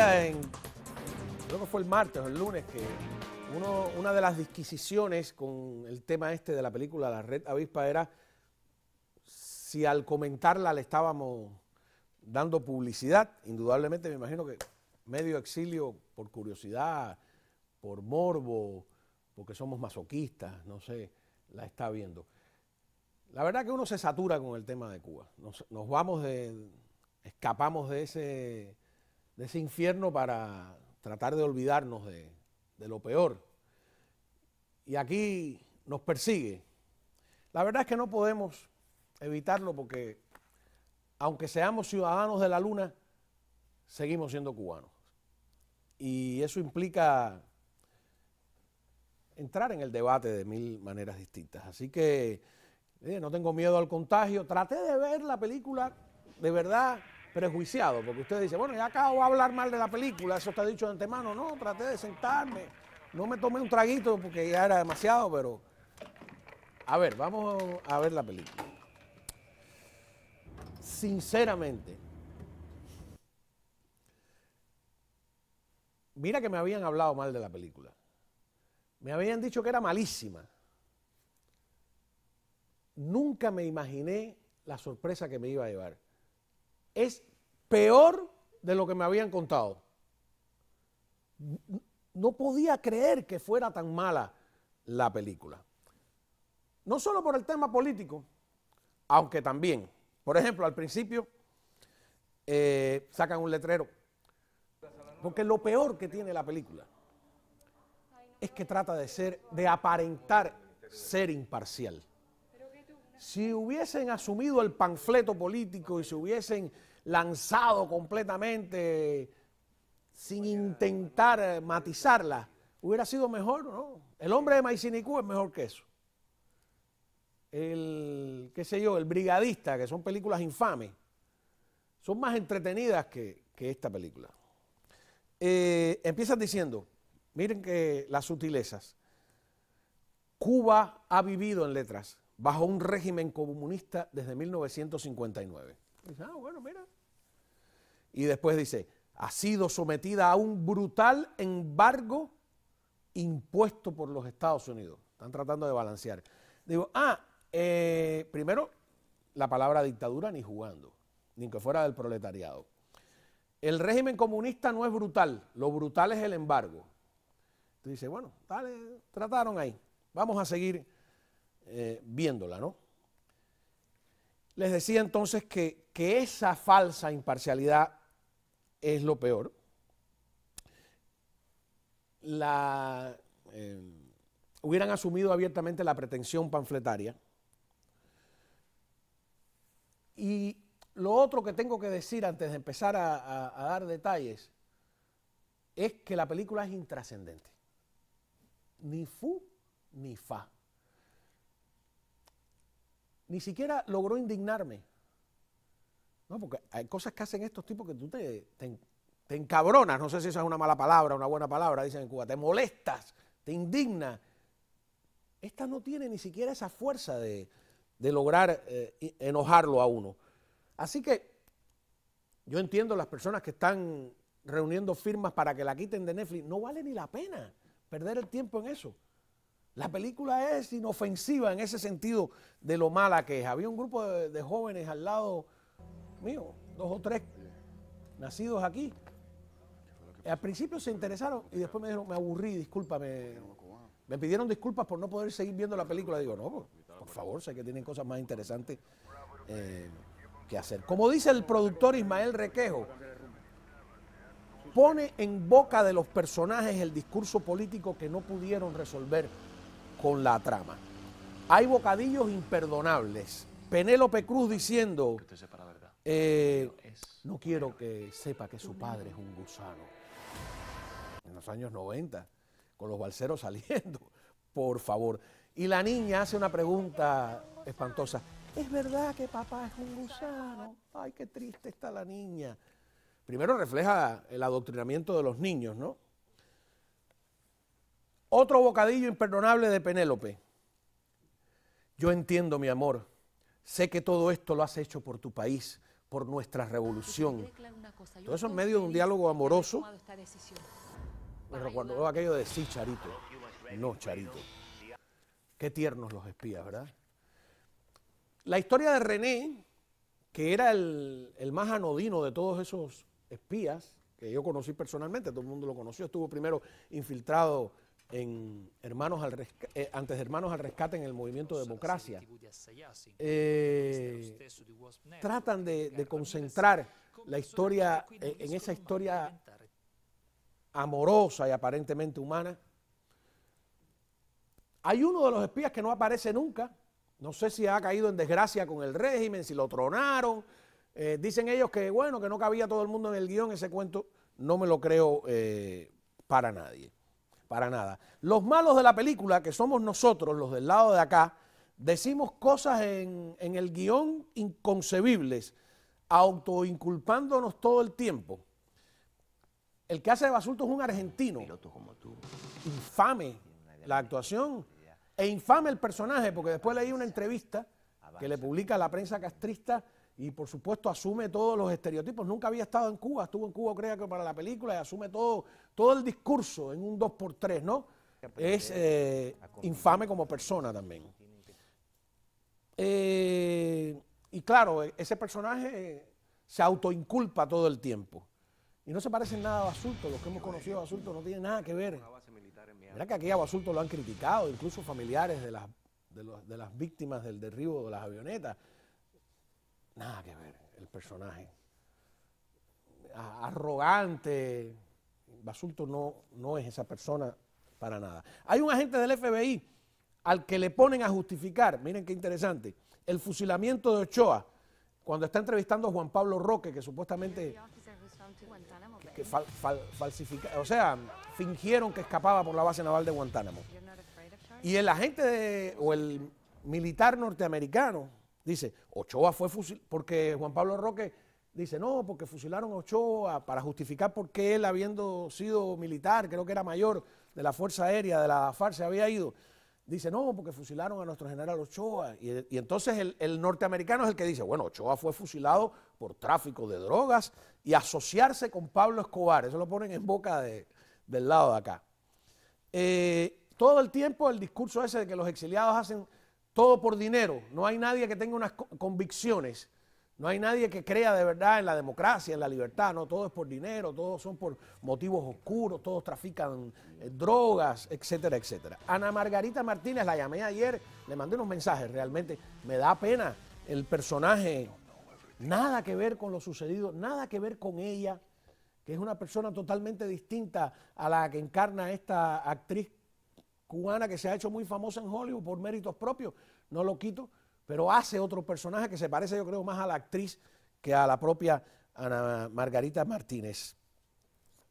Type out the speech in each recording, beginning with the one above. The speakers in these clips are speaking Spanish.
en, creo que fue el martes o el lunes, que uno, una de las disquisiciones con el tema este de la película La Red Avispa era si al comentarla le estábamos dando publicidad, indudablemente me imagino que medio exilio por curiosidad, por morbo, porque somos masoquistas, no sé, la está viendo. La verdad que uno se satura con el tema de Cuba. nos vamos de, escapamos de ese de ese infierno para tratar de olvidarnos de, lo peor. Y aquí nos persigue. La verdad es que no podemos evitarlo porque aunque seamos ciudadanos de la luna, seguimos siendo cubanos. Y eso implica entrar en el debate de mil maneras distintas. Así que eh, no tengo miedo al contagio. Traté de ver la película de verdad prejuiciado, porque usted dice, bueno, ya acabo de hablar mal de la película, eso está dicho de antemano, no, traté de sentarme, no me tomé un traguito porque ya era demasiado, pero a ver, vamos a ver la película. Sinceramente, mira que me habían hablado mal de la película, me habían dicho que era malísima. Nunca me imaginé la sorpresa que me iba a llevar es peor de lo que me habían contado. No podía creer que fuera tan mala la película. No solo por el tema político, aunque también, por ejemplo, al principio eh, sacan un letrero, porque lo peor que tiene la película es que trata de ser, de aparentar ser imparcial si hubiesen asumido el panfleto político y se hubiesen lanzado completamente sin intentar matizarla, hubiera sido mejor, ¿no? El hombre de Maicinicú es mejor que eso. El, qué sé yo, el brigadista, que son películas infames, son más entretenidas que, esta película. Eh, empiezan diciendo, miren que las sutilezas. Cuba ha vivido en letras bajo un régimen comunista desde 1959. Ah, bueno, mira. Y después dice, ha sido sometida a un brutal embargo impuesto por los Estados Unidos. Están tratando de balancear. Digo, ah, eh, primero, la palabra dictadura ni jugando, ni que fuera del proletariado. El régimen comunista no es brutal, lo brutal es el embargo. Entonces dice, bueno, trataron ahí. Vamos a seguir eh, viéndola, ¿no? Les decía entonces que, esa falsa imparcialidad es lo peor. La, eh, hubieran asumido abiertamente la pretensión panfletaria. Y lo otro que tengo que decir antes de empezar a dar detalles es que la película es intrascendente. Ni fu ni fa ni siquiera logró indignarme. No, porque hay cosas que hacen estos tipos que tú te, te, encabronas, no sé si esa es una mala palabra, o una buena palabra, dicen en Cuba, te molestas, te indigna. Esta no tiene ni siquiera esa fuerza de, lograr eh, enojarlo a uno. Así que yo entiendo las personas que están reuniendo firmas para que la quiten de Netflix, no vale ni la pena perder el tiempo en eso. La película es inofensiva en ese sentido de lo mala que es. Había un grupo de, jóvenes al lado mío, dos o tres, nacidos aquí. Al principio se interesaron y después me dijeron, me aburrí, discúlpame. Me pidieron disculpas por no poder seguir viendo la película. Digo, no, pues, por, favor, sé que tienen cosas más interesantes eh, que hacer. Como dice el productor Ismael Requejo, pone en boca de los personajes el discurso político que no pudieron resolver con la trama. Hay bocadillos imperdonables. Penélope Cruz diciendo, eh, no quiero que sepa que su padre es un gusano. En los años 90, con los balseros saliendo, por favor. Y la niña hace una pregunta espantosa. ¿Es verdad que papá es un gusano? Ay, qué triste está la niña. Primero refleja el adoctrinamiento de los niños, ¿no? Otro bocadillo imperdonable de Penélope. Yo entiendo, mi amor, sé que todo esto lo has hecho por tu país, por nuestra revolución. Todo eso en medio de un diálogo amoroso. cuando veo aquello de sí, Charito. No, Charito. Qué tiernos los espías, ¿verdad? La historia de René, que era el, el más anodino de todos esos espías, que yo conocí personalmente, todo el mundo lo conoció, estuvo primero infiltrado hermanos eh, antes de Hermanos al Rescate en el movimiento Democracia, eh, tratan de, concentrar la historia eh, en esa historia amorosa y aparentemente humana. Hay uno de los espías que no aparece nunca, no sé si ha caído en desgracia con el régimen, si lo tronaron, dicen ellos que bueno, que no cabía todo el mundo en el guión, ese cuento no me lo creo para nadie para nada. Los malos de la película, que somos nosotros, los del lado de acá, decimos cosas en, el guión inconcebibles, autoinculpándonos todo el tiempo. El que hace de Basulto es un argentino. Como tú. Infame la actuación e infame el personaje, porque después leí una entrevista que le publica la prensa castrista y por supuesto asume todos los estereotipos. Nunca había estado en Cuba, estuvo en Cuba, creo que para la película, y asume todo, todo el discurso en un 2x3, ¿no? Es eh, infame como persona también. Eh, y claro, ese personaje eh, se autoinculpa todo el tiempo. Y no se parece nada a Basulto, los que hemos conocido a Basulto no tienen nada que ver. Mira que aquí a Basulto lo han criticado, incluso familiares de las, de de las víctimas del derribo de las avionetas Nada que ver, el personaje. Arrogante. Basulto no, no es esa persona para nada. Hay un agente del FBI al que le ponen a justificar, miren qué interesante, el fusilamiento de Ochoa, cuando está entrevistando a Juan Pablo Roque, que supuestamente que, o sea, fingieron que escapaba por la base naval de Guantánamo. Y el agente de, o el militar norteamericano Dice, Ochoa fue fusilado, porque Juan Pablo Roque dice, no, porque fusilaron a Ochoa para justificar por qué él habiendo sido militar, creo que era mayor de la Fuerza Aérea, de la FARC, se había ido. Dice, no, porque fusilaron a nuestro general Ochoa. Y, entonces el, norteamericano es el que dice, bueno, Ochoa fue fusilado por tráfico de drogas y asociarse con Pablo Escobar. Eso lo ponen en boca de, del lado de acá. Eh, todo el tiempo el discurso ese de que los exiliados hacen todo por dinero. No hay nadie que tenga unas convicciones. No hay nadie que crea de verdad en la democracia, en la libertad. No, todo es por dinero, todos son por motivos oscuros, todos trafican eh, drogas, etcétera, etcétera. Ana Margarita Martínez la llamé ayer, le mandé unos mensajes. Realmente me da pena el personaje. Nada que ver con lo sucedido, nada que ver con ella, que es una persona totalmente distinta a la que encarna esta actriz cubana que se ha hecho muy famosa en Hollywood por méritos propios, no lo quito, pero hace otro personaje que se parece yo creo más a la actriz que a la propia Ana Margarita Martínez.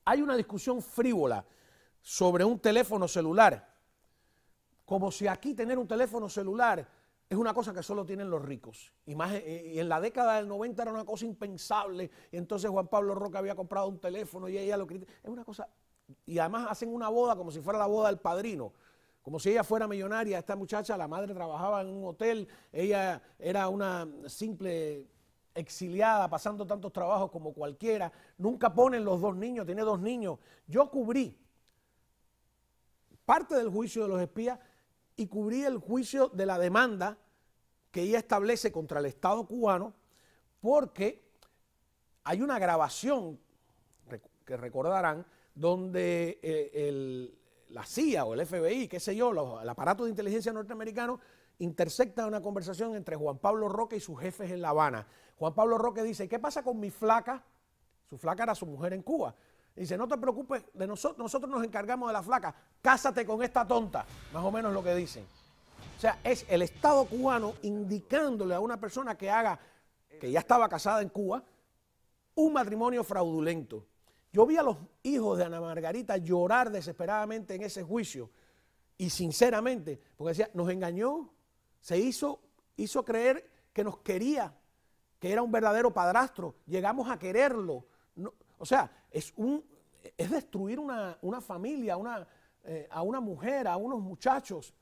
Hay una discusión frívola sobre un teléfono celular, como si aquí tener un teléfono celular es una cosa que solo tienen los ricos. Y, más, eh, y en la década del 90 era una cosa impensable, entonces Juan Pablo Roca había comprado un teléfono y ella lo critica. Es una cosa... Y además hacen una boda como si fuera la boda del padrino como si ella fuera millonaria. Esta muchacha, la madre trabajaba en un hotel, ella era una simple exiliada, pasando tantos trabajos como cualquiera. Nunca ponen los dos niños, tiene dos niños. Yo cubrí parte del juicio de los espías y cubrí el juicio de la demanda que ella establece contra el Estado cubano porque hay una grabación que recordarán donde eh, el, la CIA o el FBI, qué sé yo, el aparato de inteligencia norteamericano, intersecta una conversación entre Juan Pablo Roque y sus jefes en La Habana. Juan Pablo Roque dice, ¿qué pasa con mi flaca? Su flaca era su mujer en Cuba. Dice, no te preocupes, de nosotros, nosotros nos encargamos de la flaca, cásate con esta tonta, más o menos lo que dicen. O sea, es el Estado cubano indicándole a una persona que haga, que ya estaba casada en Cuba, un matrimonio fraudulento. Yo vi a los hijos de Ana Margarita llorar desesperadamente en ese juicio y sinceramente, porque decía, nos engañó, se hizo, hizo creer que nos quería, que era un verdadero padrastro, llegamos a quererlo. o sea, es, un, es destruir una, una familia, una, eh, a una mujer, a unos muchachos.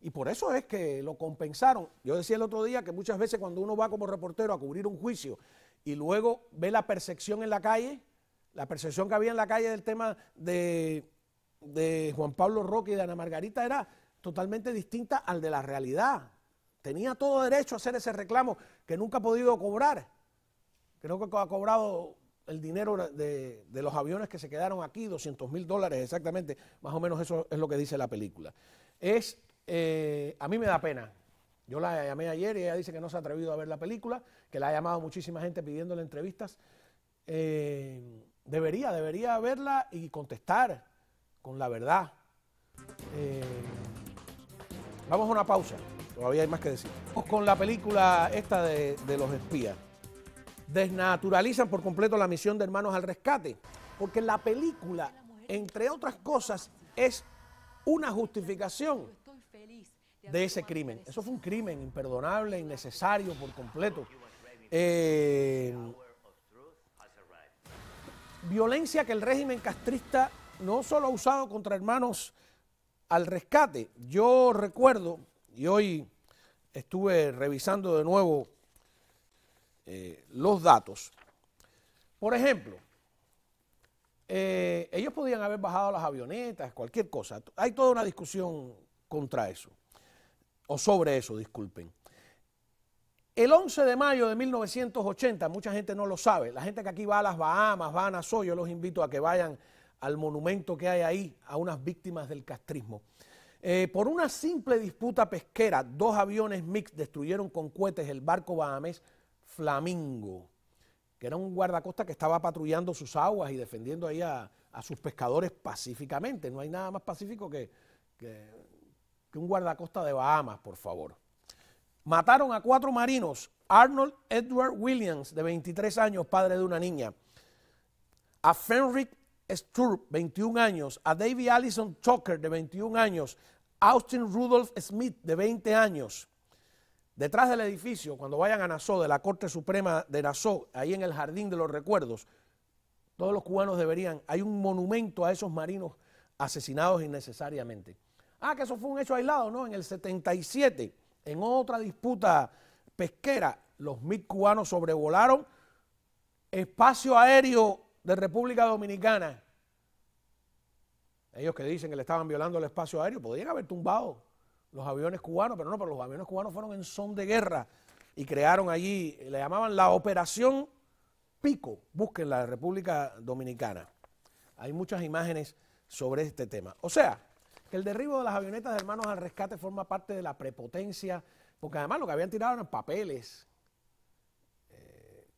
Y por eso es que lo compensaron. Yo decía el otro día que muchas veces cuando uno va como reportero a cubrir un juicio y luego ve la percepción en la calle, la percepción que había en la calle del tema de, Juan Pablo Roque y de Ana Margarita era totalmente distinta al de la realidad. Tenía todo derecho a hacer ese reclamo que nunca ha podido cobrar. Creo que ha cobrado el dinero de, los aviones que se quedaron aquí, 200 mil dólares exactamente, más o menos eso es lo que dice la película. Es, eh, a mí me da pena. Yo la llamé ayer y ella dice que no se ha atrevido a ver la película, que la ha llamado muchísima gente pidiéndole entrevistas. Eh, Debería, debería verla y contestar con la verdad. Eh, vamos a una pausa, todavía hay más que decir. con la película esta de, los espías. Desnaturalizan por completo la misión de Hermanos al Rescate, porque la película, entre otras cosas, es una justificación de ese crimen. Eso fue un crimen imperdonable, innecesario por completo. Eh, violencia que el régimen castrista no solo ha usado contra hermanos al rescate. Yo recuerdo, y hoy estuve revisando de nuevo eh, los datos. Por ejemplo, eh, ellos podían haber bajado las avionetas, cualquier cosa. Hay toda una discusión contra eso, o sobre eso, disculpen. El 11 de mayo de 1980, mucha gente no lo sabe, la gente que aquí va a las Bahamas, va a Nassau, yo los invito a que vayan al monumento que hay ahí a unas víctimas del castrismo. Eh, por una simple disputa pesquera, dos aviones mix destruyeron con cohetes el barco bahamés Flamingo, que era un guardacosta que estaba patrullando sus aguas y defendiendo ahí a, sus pescadores pacíficamente. No hay nada más pacífico que un guardacosta de Bahamas, por favor. Mataron a cuatro marinos. Arnold Edward Williams, de 23 años, padre de una niña. A Fenric Sturp, 21 años. A David Allison Tucker, de 21 años. Austin Rudolph Smith, de 20 años. Detrás del edificio, cuando vayan a Nassau, de la Corte Suprema de Nassau, ahí en el Jardín de los Recuerdos, todos los cubanos deberían, hay un monumento a esos marinos asesinados innecesariamente. Ah, que eso fue un hecho aislado, ¿no? En el 77 en otra disputa pesquera, los mil cubanos sobrevolaron espacio aéreo de República Dominicana. Ellos que dicen que le estaban violando el espacio aéreo, podrían haber tumbado los aviones cubanos, pero no, pero los aviones cubanos fueron en son de guerra y crearon allí, le llamaban la Operación Pico, busquen la República Dominicana. Hay muchas imágenes sobre este tema. O sea, que el derribo de las avionetas de Hermanos al Rescate forma parte de la prepotencia, porque además lo que habían tirado eran papeles. Eh,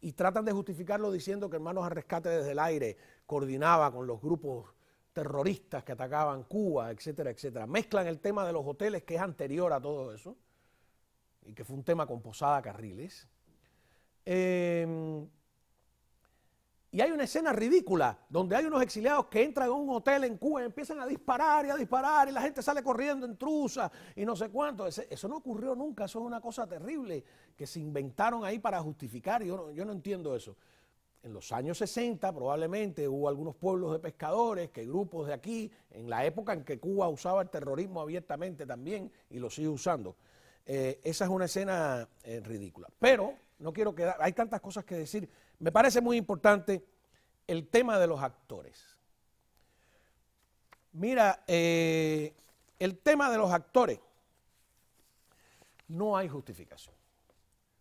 y tratan de justificarlo diciendo que Hermanos al Rescate desde el aire coordinaba con los grupos terroristas que atacaban Cuba, etcétera, etcétera. Mezclan el tema de los hoteles, que es anterior a todo eso, y que fue un tema con Posada Carriles. Eh, y hay una escena ridícula donde hay unos exiliados que entran a un hotel en Cuba y empiezan a disparar y a disparar y la gente sale corriendo en truza y no sé cuánto. Eso no ocurrió nunca, eso es una cosa terrible que se inventaron ahí para justificar. Yo no, entiendo eso. En los años 60 probablemente hubo algunos pueblos de pescadores que grupos de aquí, en la época en que Cuba usaba el terrorismo abiertamente también y lo sigue usando. Eh, esa es una escena eh, ridícula. Pero no quiero quedar, hay tantas cosas que decir me parece muy importante el tema de los actores. Mira, eh, el tema de los actores, no hay justificación.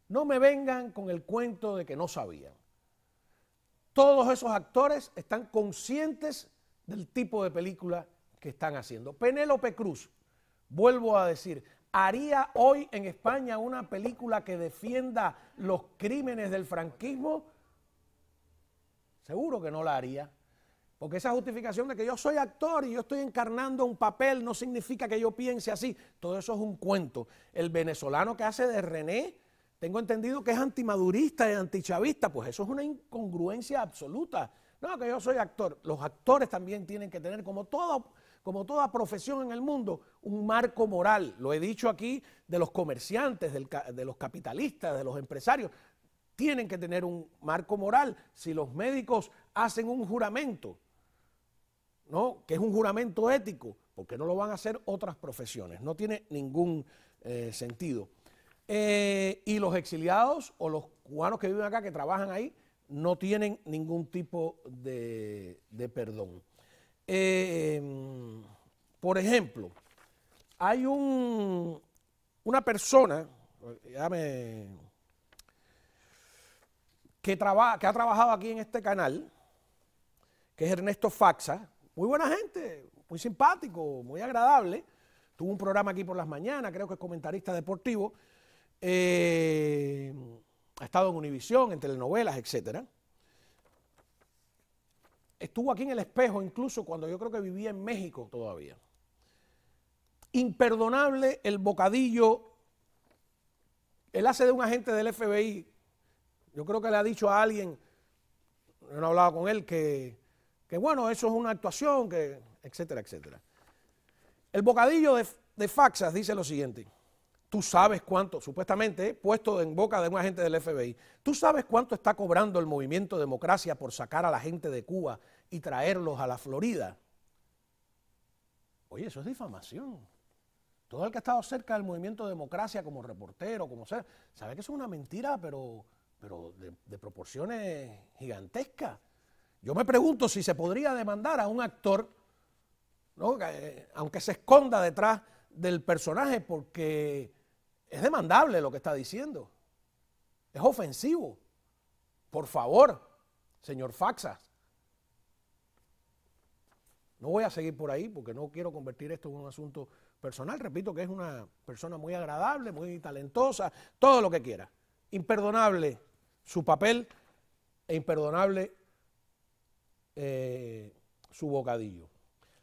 No me vengan con el cuento de que no sabían. Todos esos actores están conscientes del tipo de película que están haciendo. Penélope Cruz, vuelvo a decir, haría hoy en España una película que defienda los crímenes del franquismo Seguro que no la haría. Porque esa justificación de que yo soy actor y yo estoy encarnando un papel no significa que yo piense así. Todo eso es un cuento. El venezolano que hace de René, tengo entendido que es antimadurista y antichavista, pues eso es una incongruencia absoluta. No, que yo soy actor. Los actores también tienen que tener, como, como toda profesión en el mundo, un marco moral. Lo he dicho aquí de los comerciantes, de los capitalistas, de los empresarios tienen que tener un marco moral. Si los médicos hacen un juramento, ¿no? que es un juramento ético, porque no lo van a hacer otras profesiones? No tiene ningún eh, sentido. Eh, y los exiliados o los cubanos que viven acá, que trabajan ahí, no tienen ningún tipo de, perdón. Eh, por ejemplo, hay un, una persona, ya me, que, ha trabajado aquí en este canal, que es Ernesto Faxa, muy buena gente, muy simpático, muy agradable. Tuvo un programa aquí por las mañanas, creo que es comentarista deportivo. Eh, ha estado en Univisión, en telenovelas, etc. Estuvo aquí en el espejo incluso cuando yo creo que vivía en México todavía. Imperdonable el bocadillo. Él hace de un agente del FBI yo creo que le ha dicho a alguien, no he hablado con él, que, bueno, eso es una actuación, que, etcétera, etcétera. El bocadillo de, Faxas dice lo siguiente. Tú sabes cuánto, supuestamente, puesto en boca de un agente del FBI, tú sabes cuánto está cobrando el movimiento democracia por sacar a la gente de Cuba y traerlos a la Florida. Oye, eso es difamación. Todo el que ha estado cerca del movimiento democracia como reportero, como sea, sabe que eso es una mentira, pero pero de, proporciones gigantescas. Yo me pregunto si se podría demandar a un actor, eh, aunque se esconda detrás del personaje, porque es demandable lo que está diciendo. Es ofensivo. Por favor, señor Faxas. No voy a seguir por ahí porque no quiero convertir esto en un asunto personal. Repito que es una persona muy agradable, muy talentosa, todo lo que quiera. Imperdonable su papel e imperdonable eh, su bocadillo.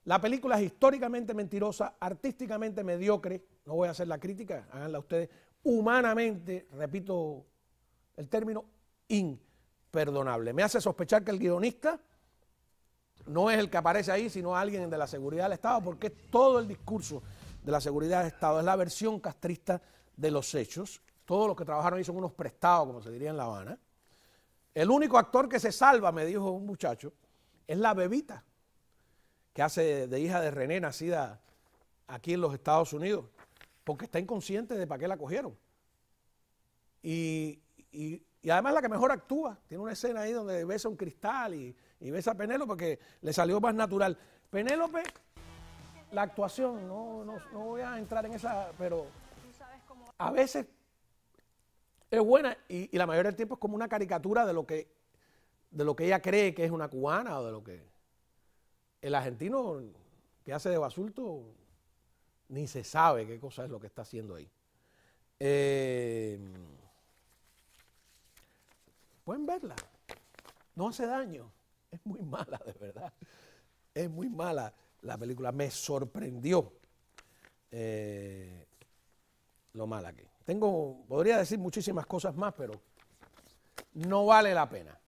La película es históricamente mentirosa, artísticamente mediocre, no voy a hacer la crítica, háganla ustedes, humanamente, repito el término, imperdonable. Me hace sospechar que el guionista no es el que aparece ahí, sino alguien de la seguridad del Estado, porque todo el discurso de la seguridad del Estado, es la versión castrista de los hechos todos los que trabajaron ahí son unos prestados, como se diría en La Habana. El único actor que se salva, me dijo un muchacho, es la bebita, que hace de hija de René, nacida aquí en los Estados Unidos, porque está inconsciente de para qué la cogieron. Y, y, y además la que mejor actúa, tiene una escena ahí donde besa un cristal y, besa a Penélope, porque le salió más natural. Penélope, la actuación, no, no voy a entrar en esa, pero a veces es buena y, la mayoría del tiempo es como una caricatura de lo que, de lo que ella cree que es una cubana o de lo que... El argentino que hace de basulto ni se sabe qué cosa es lo que está haciendo ahí. Eh, pueden verla. No hace daño. Es muy mala, de verdad. Es muy mala la película. Me sorprendió eh, lo mala que tengo, podría decir muchísimas cosas más, pero no vale la pena.